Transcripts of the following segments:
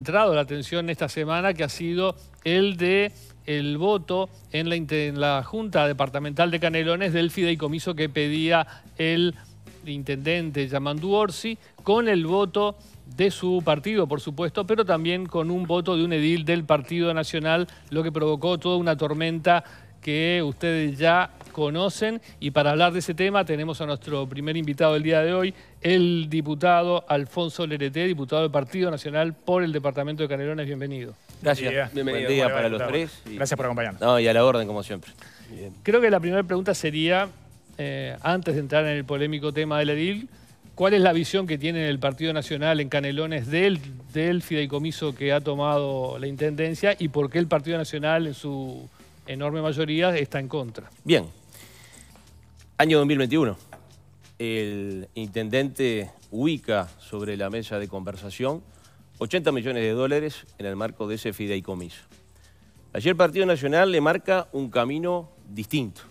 centrado la atención esta semana, que ha sido el de el voto en la, Junta Departamental de Canelones del fideicomiso que pedía el intendente Yamandu Orsi, con el voto de su partido, por supuesto, pero también con un voto de un edil del Partido Nacional, lo que provocó toda una tormenta que ustedes ya conocen y para hablar de ese tema tenemos a nuestro primer invitado del día de hoy, el diputado Alfonso Lereté, diputado del Partido Nacional por el Departamento de Canelones. Bienvenido. Gracias. Bienvenido. Buen día para los tres. Gracias por acompañarnos. No, y a la orden, como siempre. Creo que la primera pregunta sería, eh, antes de entrar en el polémico tema del edil, ¿cuál es la visión que tiene el Partido Nacional en Canelones del, del fideicomiso que ha tomado la Intendencia y por qué el Partido Nacional en su enorme mayoría está en contra. Bien. Año 2021. El intendente ubica sobre la mesa de conversación 80 millones de dólares en el marco de ese fideicomiso. Ayer el Partido Nacional le marca un camino distinto,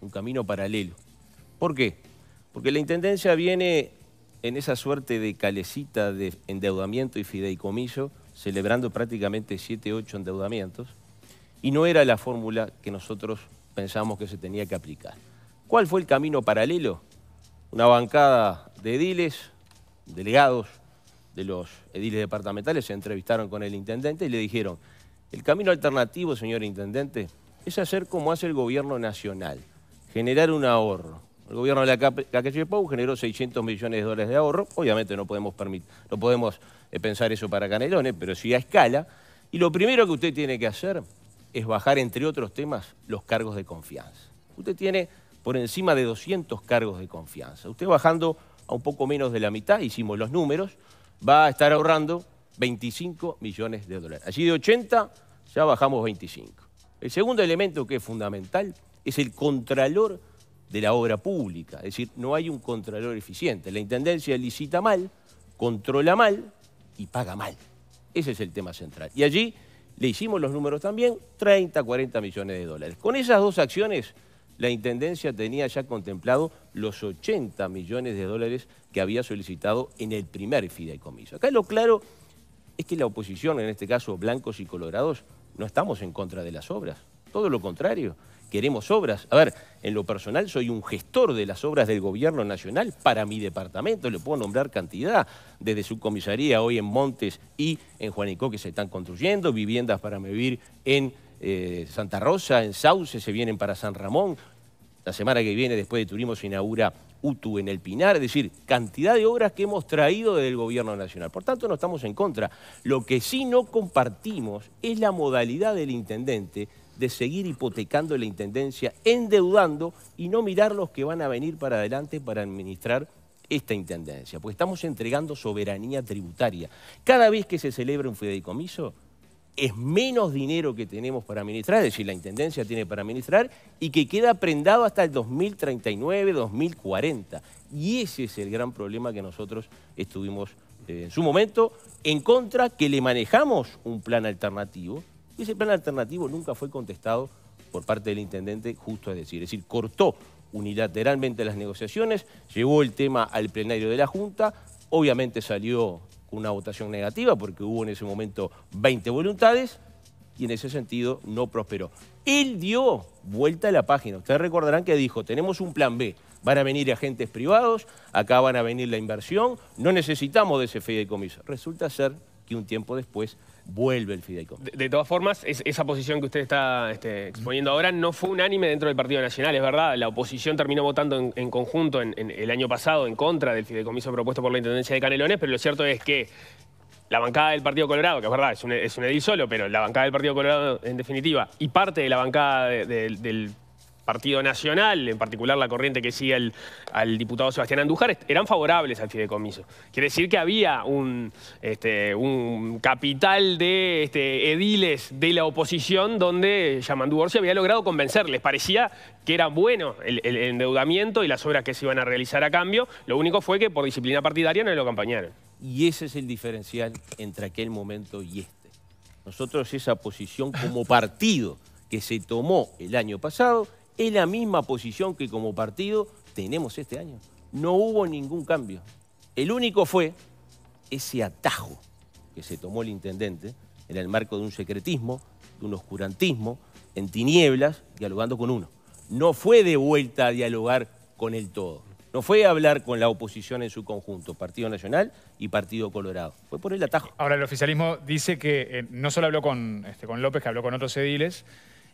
un camino paralelo. ¿Por qué? Porque la Intendencia viene en esa suerte de calecita de endeudamiento y fideicomiso, celebrando prácticamente 7, 8 endeudamientos y no era la fórmula que nosotros pensamos que se tenía que aplicar. ¿Cuál fue el camino paralelo? Una bancada de ediles, delegados de los ediles departamentales, se entrevistaron con el intendente y le dijeron, el camino alternativo, señor intendente, es hacer como hace el gobierno nacional, generar un ahorro. El gobierno de la Caquechepau generó 600 millones de dólares de ahorro, obviamente no podemos, no podemos eh, pensar eso para Canelones, pero sí a escala. Y lo primero que usted tiene que hacer es bajar, entre otros temas, los cargos de confianza. Usted tiene por encima de 200 cargos de confianza. Usted bajando a un poco menos de la mitad, hicimos los números, va a estar ahorrando 25 millones de dólares. Allí de 80 ya bajamos 25. El segundo elemento que es fundamental es el contralor de la obra pública, es decir, no hay un contralor eficiente. La Intendencia licita mal, controla mal y paga mal. Ese es el tema central. Y allí le hicimos los números también, 30, 40 millones de dólares. Con esas dos acciones, la Intendencia tenía ya contemplado los 80 millones de dólares que había solicitado en el primer fideicomiso. Acá lo claro es que la oposición, en este caso blancos y colorados, no estamos en contra de las obras, todo lo contrario queremos obras. A ver, en lo personal soy un gestor de las obras del gobierno nacional para mi departamento, le puedo nombrar cantidad, desde subcomisaría hoy en Montes y en Juanico que se están construyendo, viviendas para vivir en eh, Santa Rosa, en Sauce, se vienen para San Ramón, la semana que viene después de turismo se inaugura UTU en el Pinar, es decir, cantidad de obras que hemos traído desde el gobierno nacional. Por tanto, no estamos en contra. Lo que sí no compartimos es la modalidad del intendente de seguir hipotecando la Intendencia, endeudando y no mirar los que van a venir para adelante para administrar esta Intendencia, porque estamos entregando soberanía tributaria. Cada vez que se celebra un fideicomiso, es menos dinero que tenemos para administrar, es decir, la Intendencia tiene para administrar, y que queda prendado hasta el 2039, 2040. Y ese es el gran problema que nosotros estuvimos eh, en su momento en contra, que le manejamos un plan alternativo, y ese plan alternativo nunca fue contestado por parte del intendente, justo es decir. Es decir, cortó unilateralmente las negociaciones, llevó el tema al plenario de la Junta, obviamente salió una votación negativa porque hubo en ese momento 20 voluntades y en ese sentido no prosperó. Él dio vuelta a la página. Ustedes recordarán que dijo, tenemos un plan B, van a venir agentes privados, acá van a venir la inversión, no necesitamos de ese fideicomiso. Resulta ser que un tiempo después vuelve el fideicomiso. De, todas formas, esa posición que usted está este, exponiendo ahora no fue unánime dentro del Partido Nacional, es verdad. La oposición terminó votando en, conjunto en, el año pasado en contra del fideicomiso propuesto por la Intendencia de Canelones, pero lo cierto es que la bancada del Partido Colorado, que es verdad, es un, edil solo, pero la bancada del Partido Colorado en definitiva y parte de la bancada del Partido Nacional, en particular la corriente que sigue al, diputado Sebastián Andujar, eran favorables al fideicomiso. Quiere decir que había un, este, capital de este, ediles de la oposición donde Yamandú Orsi había logrado convencerles. Parecía que era bueno el, el, endeudamiento y las obras que se iban a realizar a cambio. Lo único fue que por disciplina partidaria no lo acompañaron. Y ese es el diferencial entre aquel momento y este. Nosotros esa posición como partido que se tomó el año pasado es la misma posición que como partido tenemos este año. No hubo ningún cambio. El único fue ese atajo que se tomó el intendente en el marco de un secretismo, de un oscurantismo, en tinieblas, dialogando con uno. No fue de vuelta a dialogar con el todo. No fue a hablar con la oposición en su conjunto, Partido Nacional y Partido Colorado. Fue por el atajo. Ahora, el oficialismo dice que eh, no solo habló con, este, con López, que habló con otros ediles,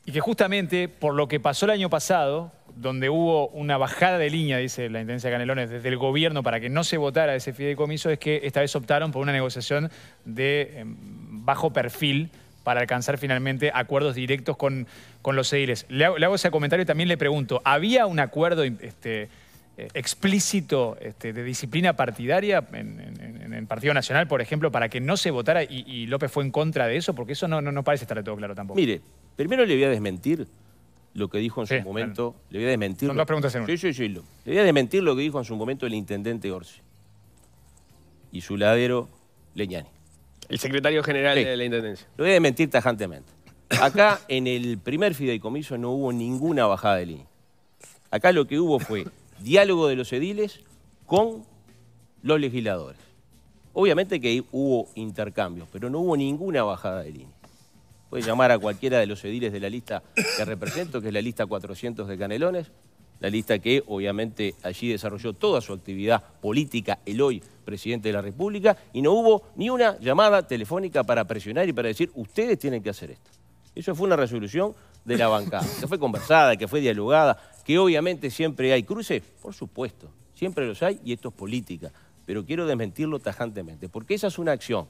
y que justamente por lo que pasó el año pasado, donde hubo una bajada de línea, dice la Intendencia de Canelones, desde el gobierno para que no se votara ese fideicomiso, es que esta vez optaron por una negociación de em, bajo perfil para alcanzar finalmente acuerdos directos con, con los ediles. Le hago, ese comentario y también le pregunto, ¿había un acuerdo este, eh, explícito este, de disciplina partidaria en, el Partido Nacional, por ejemplo, para que no se votara y, López fue en contra de eso? Porque eso no, no, no parece estar de todo claro tampoco. Mire, Primero le voy a desmentir lo que dijo en su momento. Le voy a desmentir. Son dos preguntas en Sí, sí, sí. Le voy a desmentir lo que dijo en su momento el intendente Orsi y su ladero Leñani. El secretario general de la intendencia. Lo voy a desmentir tajantemente. Acá en el primer fideicomiso no hubo ninguna bajada de línea. Acá lo que hubo fue diálogo de los ediles con los legisladores. Obviamente que hubo intercambios, pero no hubo ninguna bajada de línea. Puede llamar a cualquiera de los ediles de la lista que represento, que es la lista 400 de Canelones, la lista que obviamente allí desarrolló toda su actividad política el hoy presidente de la República, y no hubo ni una llamada telefónica para presionar y para decir, ustedes tienen que hacer esto. Eso fue una resolución de la bancada, que fue conversada, que fue dialogada, que obviamente siempre hay cruces, por supuesto, siempre los hay y esto es política, pero quiero desmentirlo tajantemente, porque esa es una acción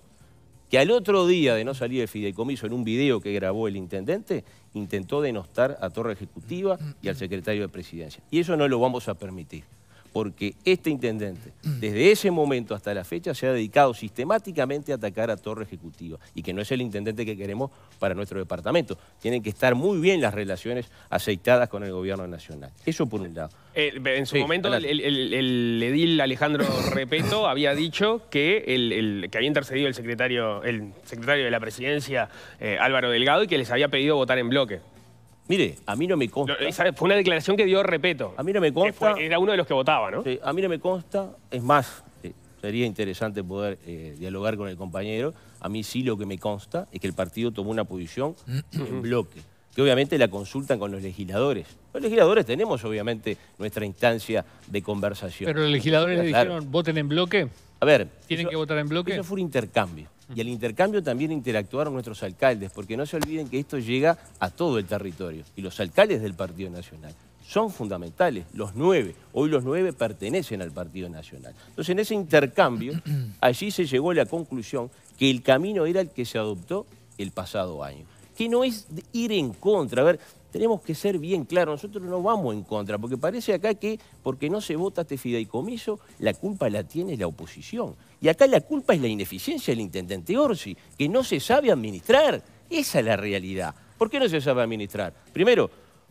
que al otro día de no salir el fideicomiso en un video que grabó el intendente, intentó denostar a Torre Ejecutiva y al secretario de Presidencia. Y eso no lo vamos a permitir porque este intendente, desde ese momento hasta la fecha, se ha dedicado sistemáticamente a atacar a Torre ejecutivo y que no es el intendente que queremos para nuestro departamento. Tienen que estar muy bien las relaciones aceitadas con el gobierno nacional. Eso por un lado. Eh, en su momento, el, edil Alejandro Repeto había dicho que, el, que había intercedido el secretario, el secretario de la presidencia, eh, Álvaro Delgado, y que les había pedido votar en bloque. Mire, a mí no me eh, consta... Esa fue una declaración que dio Repeto. A mí no me consta... era uno de los que votaba, ¿no? a mí no me consta. Es más, eh, sería interesante poder eh, dialogar con el compañero. A mí sí lo que me consta es que el partido tomó una posición en bloque que obviamente la consultan con los legisladores. Los legisladores tenemos obviamente nuestra instancia de conversación. Pero los legisladores le dijeron, voten en bloque. A ver. ¿Tienen que votar en bloque? Eso fue un intercambio. Y al intercambio también interactuaron nuestros alcaldes, porque no se olviden que esto llega a todo el territorio. Y los alcaldes del Partido Nacional son fundamentales, los nueve. Hoy los nueve pertenecen al Partido Nacional. Entonces, en ese intercambio, allí se llegó a la conclusión que el camino era el que se adoptó el pasado año. Que no es ir en contra. A ver, tenemos que ser bien claros, nosotros no vamos en contra, porque parece acá que porque no se vota este fideicomiso, la culpa la tiene la oposición. Y acá la culpa es la ineficiencia del intendente Orsi, que no se sabe administrar. Esa es la realidad. ¿Por qué no se sabe administrar? Primero,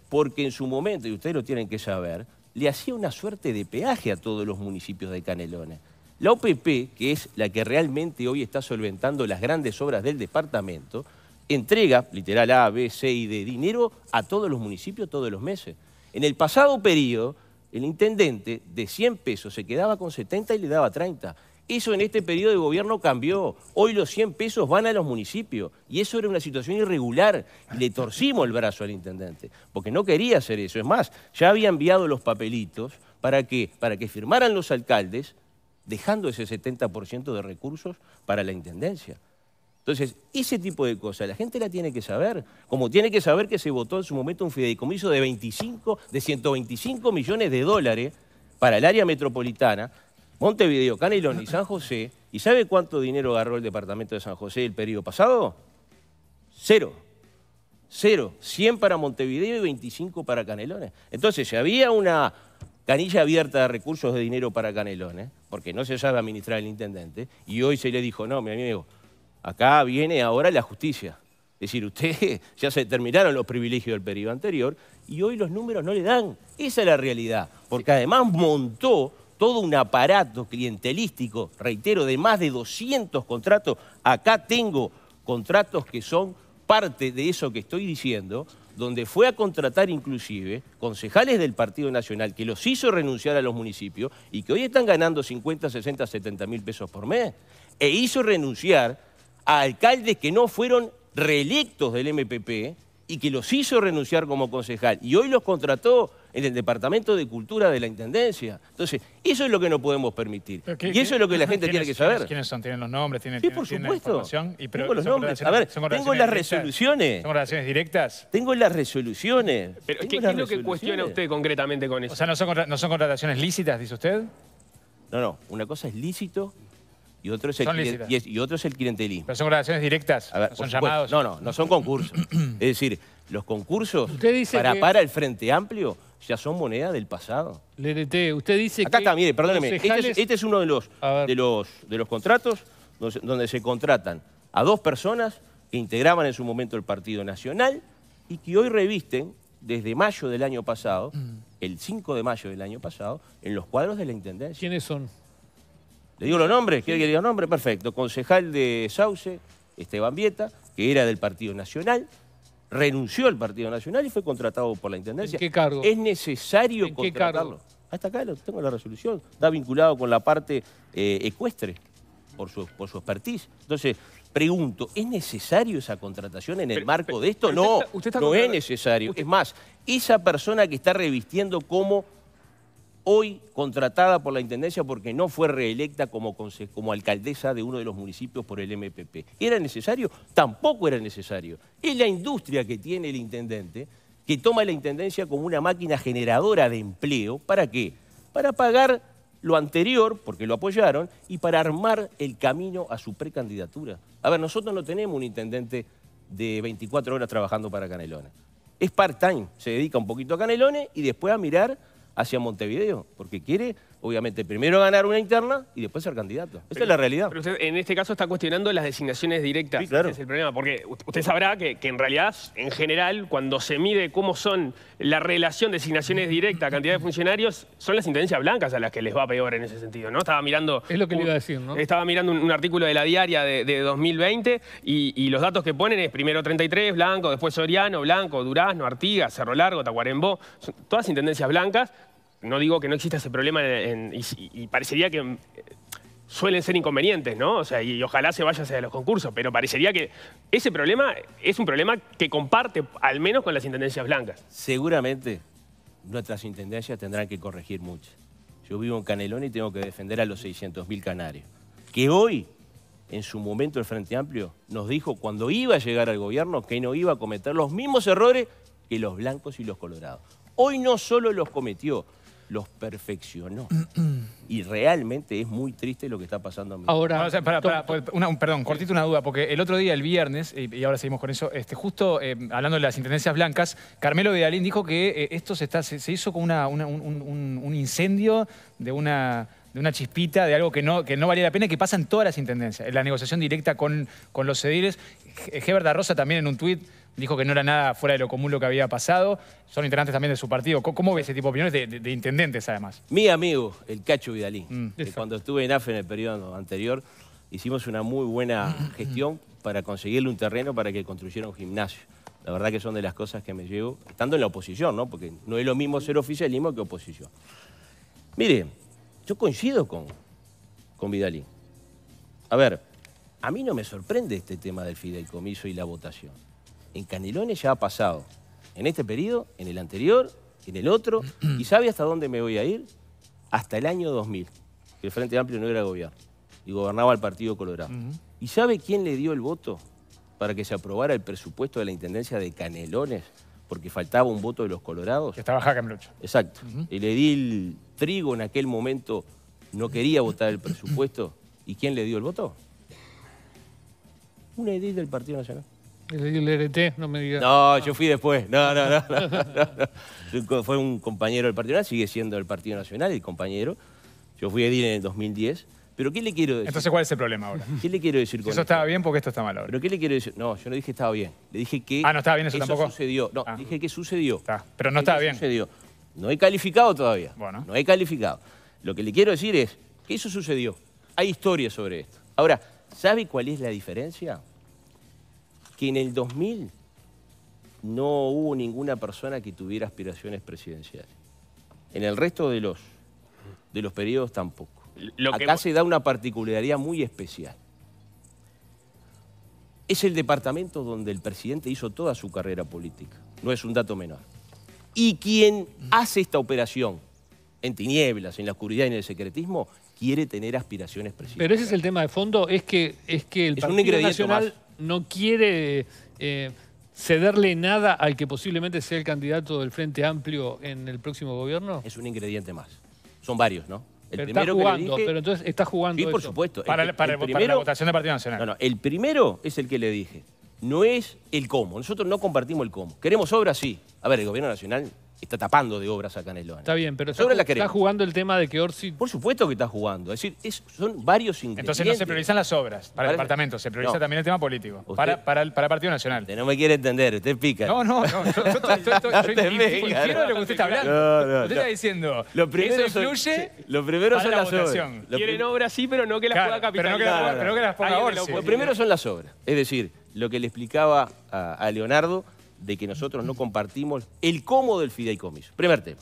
porque en su momento, y ustedes lo tienen que saber, le hacía una suerte de peaje a todos los municipios de Canelones. La OPP, que es la que realmente hoy está solventando las grandes obras del departamento, entrega, literal A, B, C y D, dinero a todos los municipios todos los meses. En el pasado periodo, el intendente de 100 pesos se quedaba con 70 y le daba 30. Eso en este periodo de gobierno cambió. Hoy los 100 pesos van a los municipios. Y eso era una situación irregular. Le torcimos el brazo al intendente, porque no quería hacer eso. Es más, ya había enviado los papelitos para que, para que firmaran los alcaldes, dejando ese 70% de recursos para la intendencia. Entonces, ese tipo de cosas, la gente la tiene que saber, como tiene que saber que se votó en su momento un fideicomiso de 25, de 125 millones de dólares para el área metropolitana, Montevideo, Canelón y San José, ¿y sabe cuánto dinero agarró el departamento de San José el periodo pasado? Cero. Cero. 100 para Montevideo y 25 para Canelones. Entonces, si había una canilla abierta de recursos de dinero para Canelones, porque no se sabe administrar el intendente, y hoy se le dijo, no, mi amigo, Acá viene ahora la justicia. Es decir, ustedes ya se terminaron los privilegios del periodo anterior y hoy los números no le dan. Esa es la realidad. Porque además montó todo un aparato clientelístico, reitero, de más de 200 contratos. Acá tengo contratos que son parte de eso que estoy diciendo, donde fue a contratar inclusive concejales del Partido Nacional que los hizo renunciar a los municipios y que hoy están ganando 50, 60, 70 mil pesos por mes. E hizo renunciar a alcaldes que no fueron reelectos del MPP y que los hizo renunciar como concejal. Y hoy los contrató en el Departamento de Cultura de la Intendencia. Entonces, eso es lo que no podemos permitir. y eso es lo que la gente tiene que saber. ¿Quiénes son? ¿Tienen los nombres? ¿Tienen, sí, por supuesto. Y, tengo los nombres. A ver, tengo las resoluciones. ¿Son relaciones directas? Tengo las resoluciones. Pero, ¿Qué, es lo que cuestiona usted concretamente con eso? O sea, ¿no son, no son contrataciones lícitas, dice usted? No, no. Una cosa es lícito y otro es el, y, el clientelismo. Pero son relaciones directas, no son llamados. No, no, no son concursos. es decir, los concursos para, para el Frente Amplio ya son moneda del pasado. Lerete, usted dice que... Acá está, mire, perdóneme. Este, es, este uno de los, de los, de los contratos donde, se contratan a dos personas que integraban en su momento el Partido Nacional y que hoy revisten desde mayo del año pasado, mm. el 5 de mayo del año pasado, en los cuadros de la Intendencia. ¿Quiénes son? ¿Le digo los nombres? ¿Quiere que diga nombres? Perfecto. Concejal de Sauce, Esteban Vieta, que era del Partido Nacional, renunció al Partido Nacional y fue contratado por la Intendencia. ¿En ¿Es necesario ¿En contratarlo? Qué cargo? Hasta acá lo tengo la resolución. Está vinculado con la parte eh, ecuestre, por su, por expertise. Entonces, pregunto, ¿es necesario esa contratación en el marco de esto? No, no es necesario. Es más, esa persona que está revistiendo como hoy contratada por la Intendencia porque no fue reelecta como, alcaldesa de uno de los municipios por el MPP. ¿Era necesario? Tampoco era necesario. Es la industria que tiene el intendente, que toma la Intendencia como una máquina generadora de empleo, ¿para qué? Para pagar lo anterior, porque lo apoyaron, y para armar el camino a su precandidatura. A ver, nosotros no tenemos un intendente de 24 horas trabajando para Canelones. Es part-time, se dedica un poquito a Canelones y después a mirar hacia Montevideo, porque quiere obviamente, primero ganar una interna y después ser candidato. Esa es la realidad. Pero usted en este caso está cuestionando las designaciones directas. claro. es el problema, porque usted sabrá que, en realidad, en general, cuando se mide cómo son la relación designaciones directas a cantidad de funcionarios, son las intendencias blancas a las que les va peor en ese sentido, ¿no? Estaba mirando... Es lo que le iba a decir, ¿no? Estaba mirando un, artículo de la diaria de, 2020 y, y, los datos que ponen es primero 33, Blanco, después Soriano, Blanco, Durazno, Artigas, Cerro Largo, Tacuarembó, son todas intendencias blancas no digo que no exista ese problema y, parecería que eh, suelen ser inconvenientes, ¿no? O sea, y, ojalá se vaya hacia los concursos, pero parecería que ese problema es un problema que comparte al menos con las intendencias blancas. Seguramente nuestras intendencias tendrán que corregir mucho. Yo vivo en Canelón y tengo que defender a los 600.000 canarios, que hoy, en su momento el Frente Amplio, nos dijo cuando iba a llegar al gobierno que no iba a cometer los mismos errores que los blancos y los colorados. Hoy no solo los cometió, los perfeccionó. y realmente es muy triste lo que está pasando a Ahora, perdón, cortito una duda, porque el otro día, el viernes, y, ahora seguimos con eso, este, justo eh, hablando de las intendencias blancas, Carmelo Vidalín dijo que eh, esto se, está, se, hizo con un incendio de una de una chispita, de algo que no, que no valía la pena que pasan todas las intendencias. En la negociación directa con, con los cediles. Heber Rosa también en un tuit dijo que no era nada fuera de lo común lo que había pasado. Son integrantes también de su partido. ¿Cómo, ve ese tipo de opiniones de, intendentes, además? Mi amigo, el Cacho Vidalín, mm, cuando estuve en AFE en el periodo anterior, hicimos una muy buena gestión para conseguirle un terreno para que construyera un gimnasio. La verdad que son de las cosas que me llevo, estando en la oposición, ¿no? Porque no es lo mismo ser oficialismo que oposición. Mire, yo coincido con, con Vidalí. A ver, a mí no me sorprende este tema del fideicomiso y la votación. En Canelones ya ha pasado. En este periodo, en el anterior, en el otro. ¿Y sabe hasta dónde me voy a ir? Hasta el año 2000, que el Frente Amplio no era gobierno y gobernaba el Partido Colorado. ¿Y sabe quién le dio el voto para que se aprobara el presupuesto de la Intendencia de Canelones porque faltaba un voto de los colorados. Que estaba Melucho. Exacto. El edil Trigo en aquel momento no quería votar el presupuesto. ¿Y quién le dio el voto? Un edil del Partido Nacional. El edil RT, e no me digas. No, yo fui después. No, no, no. Fue un compañero del Partido Nacional, sigue siendo el Partido Nacional el compañero. Yo fui edil en el 2010 pero ¿qué le quiero decir? Entonces, ¿cuál es el problema ahora? ¿Qué le quiero decir con eso? estaba bien, porque esto está mal ahora. ¿Pero qué le quiero decir? No, yo no dije que estaba bien. Le dije que... Ah, no estaba bien eso, tampoco. sucedió. No, ah. dije que sucedió. Está. Pero no estaba bien. Sucedió. No he calificado todavía. Bueno. No he calificado. Lo que le quiero decir es que eso sucedió. Hay historia sobre esto. Ahora, ¿sabe cuál es la diferencia? Que en el 2000 no hubo ninguna persona que tuviera aspiraciones presidenciales. En el resto de los, de los periodos tampoco. Acá se da una particularidad muy especial. Es el departamento donde el presidente hizo toda su carrera política. No es un dato menor. Y quien hace esta operación en tinieblas, en la oscuridad y en el secretismo, quiere tener aspiraciones presidenciales. Pero ese es el tema de fondo, es que, es que el Partido Nacional no quiere eh, cederle nada al que posiblemente sea el candidato del Frente Amplio en el próximo gobierno. Es un ingrediente más. Son varios, ¿no? El primero está jugando, pero entonces está jugando. Sí, por supuesto. Para, el, primero, para, la votación del Partido Nacional. No, no, el primero es el que le dije. No es el cómo. Nosotros no compartimos el cómo. Queremos obras, sí. A ver, el Gobierno Nacional está tapando de obras acá en el Canelón. Está bien, pero está, jugando el tema de que Orsi... Por supuesto que está jugando. Es decir, son varios ingredientes. Entonces no se priorizan las obras para, para el departamento, se prioriza también el tema político, para, para, el, Partido Nacional. Usted no me quiere entender, usted pica. No, no, no. Yo, yo, quiero lo que usted está hablando. No, usted está diciendo, lo primero eso influye son, lo primero son las obras. Quieren obras sí, pero no que las pueda capitalizar. Pero no que, que las ponga Orsi. Lo primero son las obras. Es decir, lo que le explicaba a Leonardo de que nosotros no compartimos el cómo del fideicomiso. Primer tema.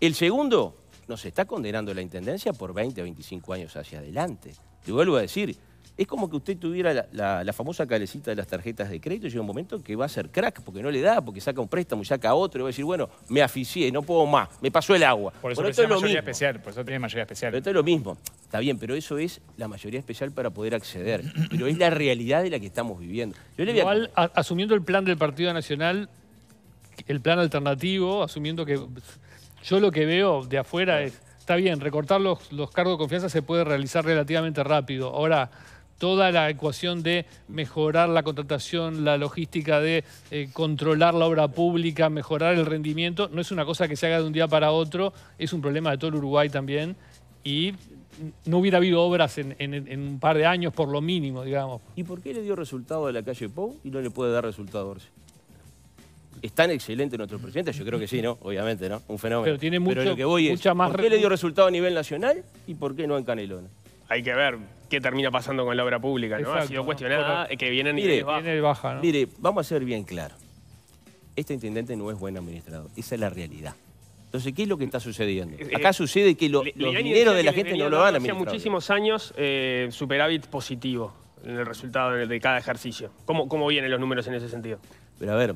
El segundo, nos está condenando la Intendencia por 20 o 25 años hacia adelante. Te vuelvo a decir, es como que usted tuviera la, famosa calecita de las tarjetas de crédito, y llega un momento que va a ser crack, porque no le da, porque saca un préstamo, y saca otro, y va a decir, bueno, me aficié, no puedo más, me pasó el agua. Por eso, es mayoría especial, por eso tiene mayoría especial. Pero esto es lo mismo. Está bien, pero eso es la mayoría especial para poder acceder. Pero es la realidad de la que estamos viviendo. Igual, asumiendo el plan del Partido Nacional, el plan alternativo, asumiendo que yo lo que veo de afuera es, está bien, recortar los, los cargos de confianza se puede realizar relativamente rápido. Ahora toda la ecuación de mejorar la contratación, la logística, de eh, controlar la obra pública, mejorar el rendimiento, no es una cosa que se haga de un día para otro, es un problema de todo el Uruguay también y no hubiera habido obras en, un par de años por lo mínimo, digamos. ¿Y por qué le dio resultado a la calle Pou y no le puede dar resultado a Orsi? ¿Es tan excelente nuestro presidente? Yo creo que sí, ¿no? Obviamente, ¿no? Un fenómeno. Pero tiene mucho, lo que voy más... ¿Por qué le dio resultado a nivel nacional y por qué no en Canelón? Hay que ver, qué termina pasando con la obra pública, ¿no? ha sido cuestionada, que vienen mire, y baja. Mire, vamos a ser bien claro. Este intendente no es buen administrador, esa es la realidad. Entonces, ¿qué es lo que está sucediendo? Eh, Acá eh, sucede que los dineros de la gente no lo van a administrar. muchísimos años, eh, superávit positivo en el resultado de cada ejercicio. ¿Cómo, ¿Cómo vienen los números en ese sentido? Pero a ver,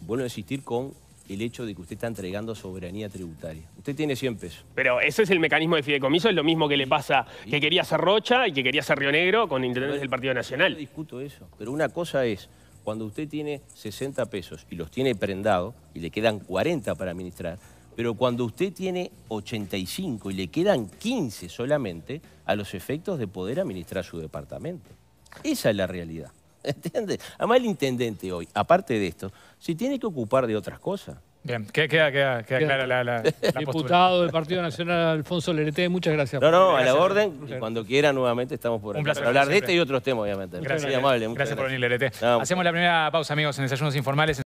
vuelvo a insistir con el hecho de que usted está entregando soberanía tributaria. Usted tiene 100 pesos. Pero ese es el mecanismo de fideicomiso, es lo mismo que le pasa que quería hacer Rocha y que quería hacer Río Negro con intendentes del Partido Nacional. No discuto eso, pero una cosa es cuando usted tiene 60 pesos y los tiene prendados, y le quedan 40 para administrar, pero cuando usted tiene 85 y le quedan 15 solamente a los efectos de poder administrar su departamento. Esa es la realidad. ¿Entiendes? Además, el intendente hoy, aparte de esto, se tiene que ocupar de otras cosas. Bien, queda, queda, clara la, la, Diputado del Partido Nacional, Alfonso Lerete, muchas gracias. No, no, a la orden. cuando quiera, nuevamente estamos por hablar de este y otros temas, obviamente. Gracias, amable. Gracias, por venir, Lerete. Hacemos la primera pausa, amigos, en Desayunos Informales.